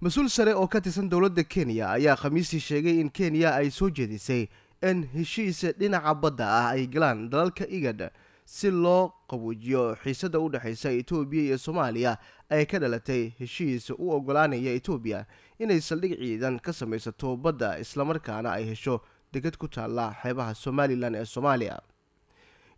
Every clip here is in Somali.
mas-uul sare oo ka tirsan dowladda kenya ayaa khamiistii sheegay in kenya ay soo jeedisay in heshiis dhinaca badda ah ay galaan dalalka igad si loo qaboojiyo xiisada u dhexaysa etoobiya iyo soomaaliya ay ka dhalatay heshiis u ogolaanaya etoobiya inay saldhig ciidan ka samaysato badda islamarkaana ay hesho degad ku taalla xeebaha somalilan ee soomaaliya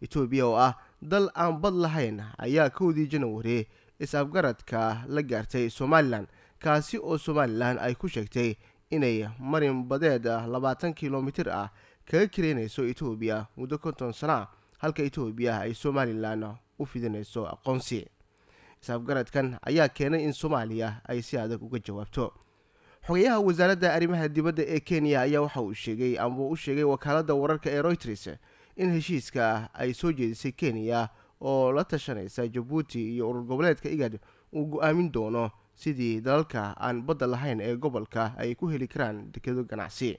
etoobiya oo ah dal aan bad lahayn ayaa kowdii janwari is-afgaradka la gaartay somalilan kaasi oo somalilan ay ku sheegtay inay marin badeed ah, labaatan kilomitir ah kaga karaynayso etoobiya muddo konton sana halka etoobiya ay somalilan u fidinayso aqoonsi isafgaradkan ayaa keenay in soomaaliya ay si adag uga jawaabto xogayaha wasaaradda arrimaha dibadda ee kenya ayaa waxa uu sheegay amaba u sheegay wakaaladda wararka ee royters in heshiiska ay soo jeedisay kenya oo la tashanaysa jabuuti iyo urur goboleedka igad uu go-aamin doono sidii dalalka aan badda lahayn ee gobolka ay ku heli karaan dekedo ganacsi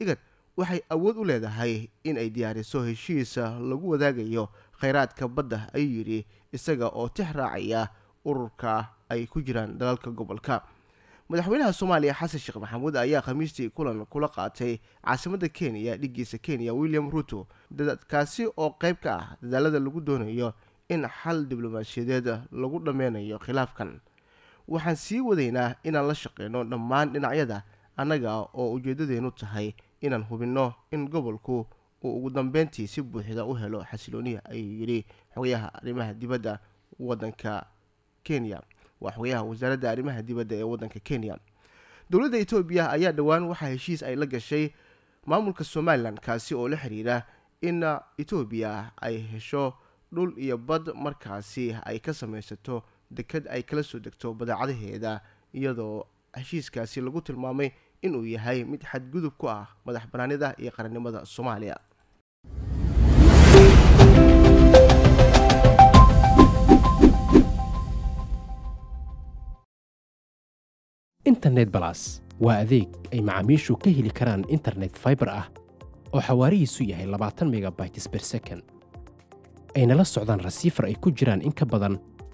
igad waxay awood u leedahay in ay diyaariso heshiisa lagu wadaagayo kheyraadka badda ayuu yidhi isaga oo tix raacaya ururka ay ku jiraan dalalka gobolka madaxweynaha soomaaliya xasan sheekh maxamuud ayaa khamiistii kulan kula qaatay caasimada kenya dhiggiisa kenya william ruto kaasi oo qayb ka ah dadaalada lagu doonayo in xal diblomaasiyadeed lagu dhammeynayo khilaafkan waxaan sii wadaynaa inaan la shaqeyno dhammaan dhinacyada annaga oo ujeedadeenu tahay inaan hubinno in gobolku uu ugu dambeyntii si buuxda u helo xasilooniya ayuu yidhi xogayaha arrimaha dibadda wadanka kenya waa xogayaha wasaaradda arrimaha dibadda ee wadanka kenya dowladda etoobiya ayaa dhowaan waxaa heshiis ay la gashay maamulka somalilan kaasi oo la xiriira in etoobiya ay hesho dhul iyo bad markaasi ay ka samaysato dekad ay kala soo degto badeecadaheeda iyadoo heshiiskaasi lagu tilmaamay inuu yahay mid xadgudub ku ah madax banaanida iyo qarannimada soomaaliya internet balas waa adeeg ay macaamiishu ka heli karaan internet faibar ah oo xawaarihiisu yahay labaatan megabytes per second ayna la socdaan rasiifar ay ku jiraan in ka badan